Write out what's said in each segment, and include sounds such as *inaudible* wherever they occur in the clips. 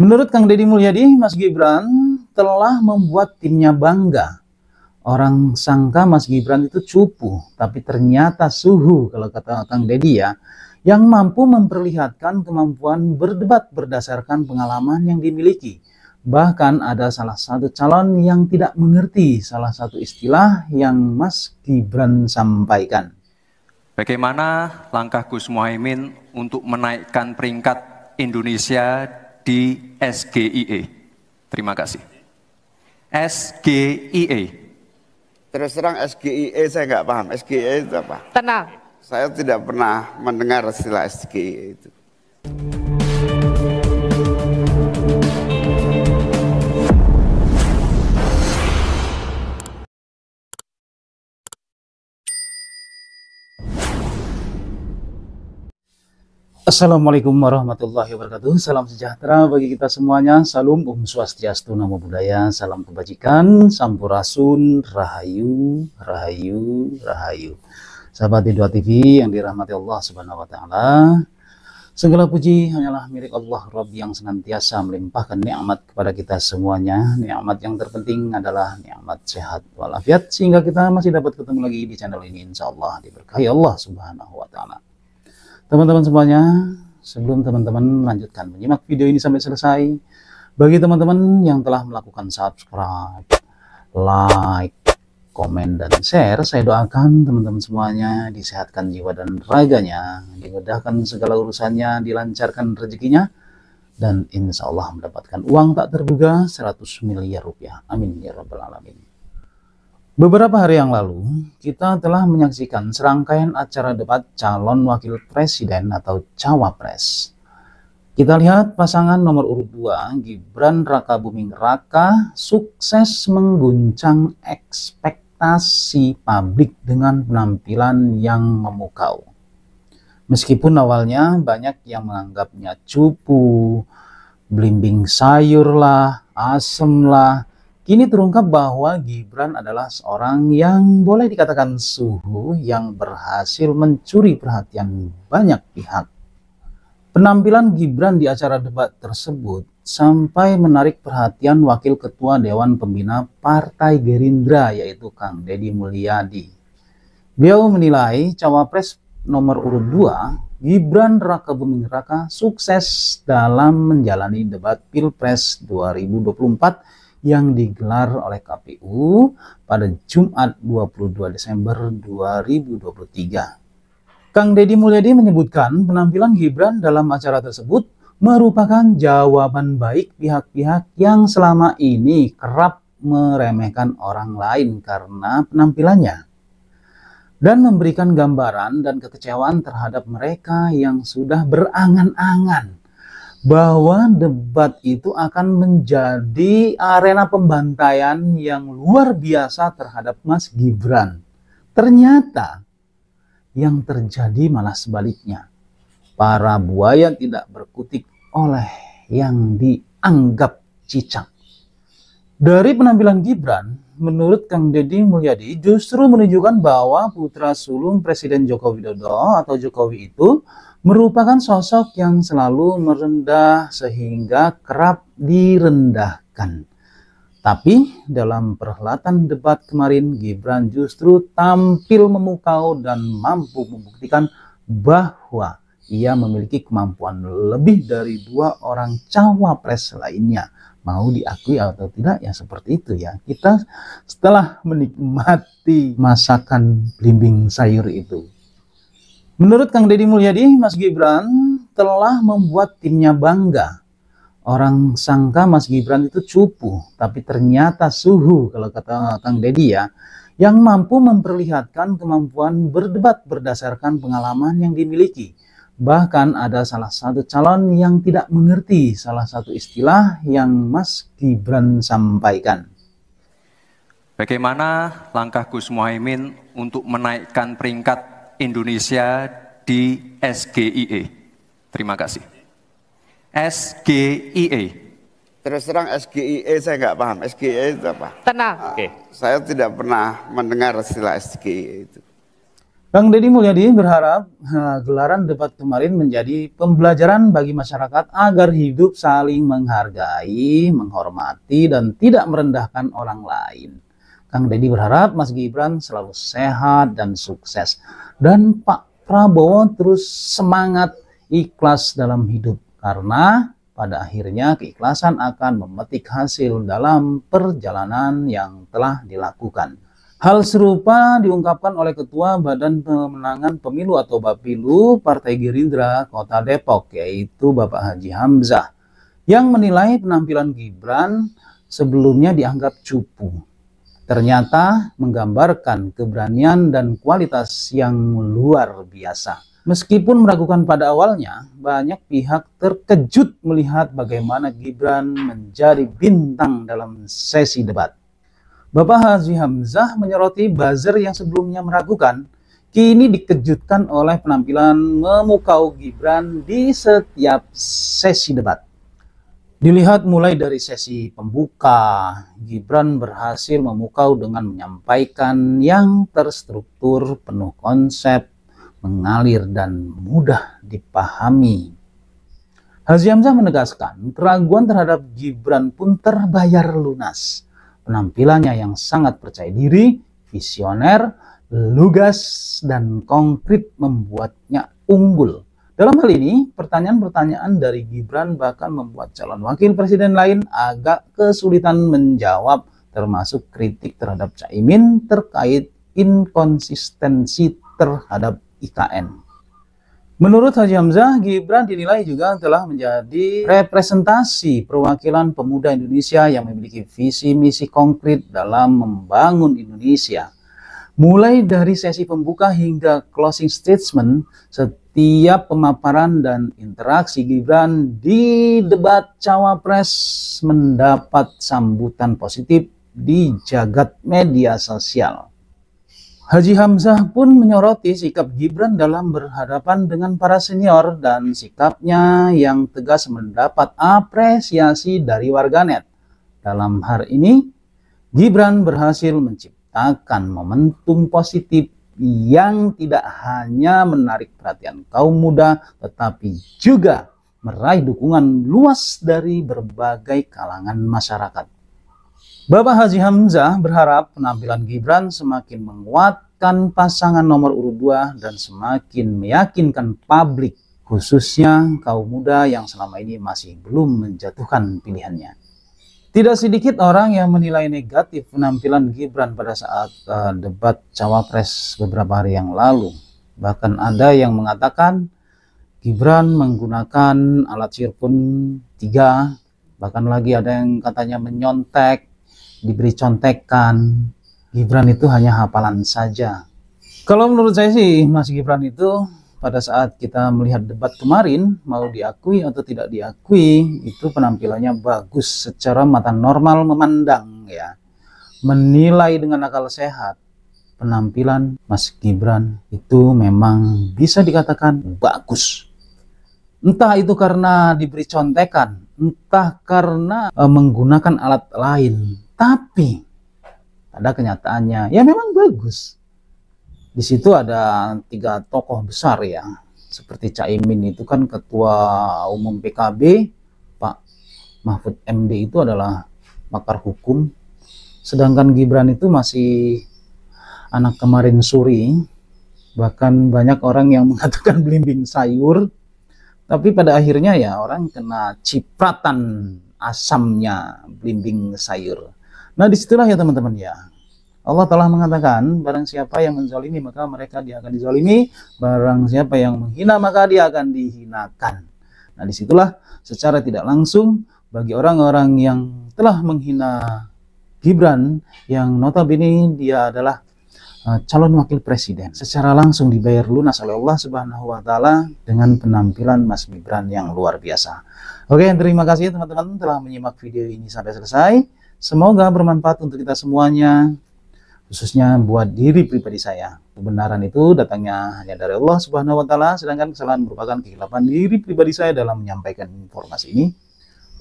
Menurut Kang Deddy Mulyadi, Mas Gibran telah membuat timnya bangga. Orang sangka Mas Gibran itu cupu, tapi ternyata suhu kalau kata Kang Deddy ya, yang mampu memperlihatkan kemampuan berdebat berdasarkan pengalaman yang dimiliki. Bahkan ada salah satu calon yang tidak mengerti salah satu istilah yang Mas Gibran sampaikan. Bagaimana langkah Gus Muhaimin untuk menaikkan peringkat Indonesia di SGIE. Terima kasih. SGIE. Terus terang SGIE saya nggak paham. SGIE itu apa? Tenang. Saya tidak pernah mendengar istilah SGIE itu. Assalamualaikum warahmatullahi wabarakatuh. Salam sejahtera bagi kita semuanya. Salam Om Swastiastu, Namo Buddhaya, salam kebajikan, sampurasun, rahayu, rahayu, rahayu. Sahabat Idwa TV yang dirahmati Allah Subhanahu wa taala. Segala puji hanyalah milik Allah Rob yang senantiasa melimpahkan nikmat kepada kita semuanya. Nikmat yang terpenting adalah nikmat sehat walafiat sehingga kita masih dapat ketemu lagi di channel ini insyaallah diberkahi Allah Subhanahu wa taala. Teman-teman semuanya, sebelum teman-teman lanjutkan menyimak video ini sampai selesai, bagi teman-teman yang telah melakukan subscribe, like, komen, dan share, saya doakan teman-teman semuanya disehatkan jiwa dan raganya, dimudahkan segala urusannya, dilancarkan rezekinya, dan insya Allah mendapatkan uang tak terduga 100 miliar rupiah. Amin ya rabbal alamin. Beberapa hari yang lalu, kita telah menyaksikan serangkaian acara debat calon wakil presiden atau cawapres. Kita lihat pasangan nomor urut 2, Gibran Raka Buming Raka, sukses mengguncang ekspektasi publik dengan penampilan yang memukau. Meskipun awalnya banyak yang menganggapnya cupu, blimbing sayur lah, asem lah, Kini terungkap bahwa Gibran adalah seorang yang boleh dikatakan suhu yang berhasil mencuri perhatian banyak pihak. Penampilan Gibran di acara debat tersebut sampai menarik perhatian Wakil Ketua Dewan Pembina Partai Gerindra yaitu Kang Deddy Mulyadi. Beliau menilai cawapres nomor urut 2 Gibran Raka Buming Raka sukses dalam menjalani debat Pilpres 2024 yang digelar oleh KPU pada Jumat 22 Desember 2023. Kang Deddy Mulyadi menyebutkan penampilan Gibran dalam acara tersebut merupakan jawaban baik pihak-pihak yang selama ini kerap meremehkan orang lain karena penampilannya dan memberikan gambaran dan kekecewaan terhadap mereka yang sudah berangan-angan bahwa debat itu akan menjadi arena pembantaian yang luar biasa terhadap Mas Gibran. Ternyata yang terjadi malah sebaliknya. Para buaya tidak berkutik oleh yang dianggap cicak. Dari penampilan Gibran, menurut Kang Deddy Mulyadi justru menunjukkan bahwa putra sulung Presiden Joko Widodo atau Jokowi itu merupakan sosok yang selalu merendah sehingga kerap direndahkan. Tapi dalam perhelatan debat kemarin Gibran justru tampil memukau dan mampu membuktikan bahwa ia memiliki kemampuan lebih dari dua orang cawapres lainnya. Mau diakui atau tidak ya seperti itu ya. Kita setelah menikmati masakan blimbing sayur itu Menurut Kang Deddy Mulyadi, Mas Gibran telah membuat timnya bangga. Orang sangka Mas Gibran itu cupu, tapi ternyata suhu kalau kata Kang Deddy ya, yang mampu memperlihatkan kemampuan berdebat berdasarkan pengalaman yang dimiliki. Bahkan ada salah satu calon yang tidak mengerti salah satu istilah yang Mas Gibran sampaikan. Bagaimana langkah Gus Muhaimin untuk menaikkan peringkat Indonesia di SGIE. Terima kasih. SGIE. Terus terang SGIE saya nggak paham. SGIE itu apa? Tenang. Uh, ah, Oke. Okay. Saya tidak pernah mendengar istilah SGIE itu. Bang Deddy Mulyadi berharap uh, gelaran debat kemarin menjadi pembelajaran bagi masyarakat agar hidup saling menghargai, menghormati, dan tidak merendahkan orang lain. Kang Deddy berharap Mas Gibran selalu sehat dan sukses. Dan Pak Prabowo terus semangat ikhlas dalam hidup. Karena pada akhirnya keikhlasan akan memetik hasil dalam perjalanan yang telah dilakukan. Hal serupa diungkapkan oleh Ketua Badan Pemenangan Pemilu atau Bapilu Partai Gerindra Kota Depok, yaitu Bapak Haji Hamzah, yang menilai penampilan Gibran sebelumnya dianggap cupu ternyata menggambarkan keberanian dan kualitas yang luar biasa. Meskipun meragukan pada awalnya, banyak pihak terkejut melihat bagaimana Gibran menjadi bintang dalam sesi debat. Bapak Haji Hamzah menyoroti buzzer yang sebelumnya meragukan, kini dikejutkan oleh penampilan memukau Gibran di setiap sesi debat. Dilihat mulai dari sesi pembuka, Gibran berhasil memukau dengan menyampaikan yang terstruktur, penuh konsep, mengalir dan mudah dipahami. Haji Hamzah menegaskan, keraguan terhadap Gibran pun terbayar lunas. Penampilannya yang sangat percaya diri, visioner, lugas, dan konkret membuatnya unggul dalam hal ini, pertanyaan-pertanyaan dari Gibran bahkan membuat calon wakil presiden lain agak kesulitan menjawab, termasuk kritik terhadap Caimin terkait inkonsistensi terhadap IKN. Menurut Haji Hamzah, Gibran dinilai juga telah menjadi representasi perwakilan pemuda Indonesia yang memiliki visi misi konkret dalam membangun Indonesia. Mulai dari sesi pembuka hingga closing statement, setiap pemaparan dan interaksi Gibran di debat cawapres mendapat sambutan positif di jagat media sosial. Haji Hamzah pun menyoroti sikap Gibran dalam berhadapan dengan para senior dan sikapnya yang tegas mendapat apresiasi dari warganet. Dalam hal ini, Gibran berhasil menciptakan momentum positif yang tidak hanya menarik perhatian kaum muda, tetapi juga meraih dukungan luas dari berbagai kalangan masyarakat. Bapak Haji Hamzah berharap penampilan Gibran semakin menguatkan pasangan nomor urut 2 dan semakin meyakinkan publik khususnya kaum muda yang selama ini masih belum menjatuhkan pilihannya. Tidak sedikit orang yang menilai negatif penampilan Gibran pada saat uh, debat cawapres beberapa hari yang lalu. Bahkan ada yang mengatakan Gibran menggunakan alat sirkun tiga. bahkan lagi ada yang katanya menyontek, diberi contekan. Gibran itu hanya hafalan saja. Kalau menurut saya sih Mas Gibran itu pada saat kita melihat debat kemarin mau diakui atau tidak diakui itu penampilannya bagus secara mata normal memandang ya menilai dengan akal sehat penampilan Mas Gibran itu memang bisa dikatakan bagus entah itu karena diberi contekan entah karena e, menggunakan alat lain tapi ada kenyataannya ya memang bagus di situ ada tiga tokoh besar ya seperti Caimin itu kan ketua umum PKB Pak Mahfud MD itu adalah pakar hukum sedangkan Gibran itu masih anak kemarin suri bahkan banyak orang yang *laughs* mengatakan belimbing sayur tapi pada akhirnya ya orang kena cipratan asamnya belimbing sayur nah disitulah ya teman-teman ya Allah telah mengatakan, barang siapa yang menzalimi maka mereka dia akan dizalimi, barang siapa yang menghina maka dia akan dihinakan. Nah, disitulah secara tidak langsung bagi orang-orang yang telah menghina Gibran yang notabene dia adalah eh, calon wakil presiden secara langsung dibayar lunas oleh Allah Subhanahu wa taala dengan penampilan Mas Gibran yang luar biasa. Oke, terima kasih teman-teman telah menyimak video ini sampai selesai. Semoga bermanfaat untuk kita semuanya khususnya buat diri pribadi saya. Kebenaran itu datangnya hanya dari Allah Subhanahu wa taala, sedangkan kesalahan merupakan kehilapan diri pribadi saya dalam menyampaikan informasi ini.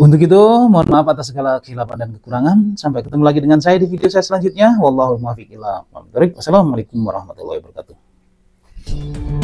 Untuk itu, mohon maaf atas segala kehilapan dan kekurangan. Sampai ketemu lagi dengan saya di video saya selanjutnya. Wallahul muwaffiq ila Wassalamualaikum warahmatullahi wabarakatuh.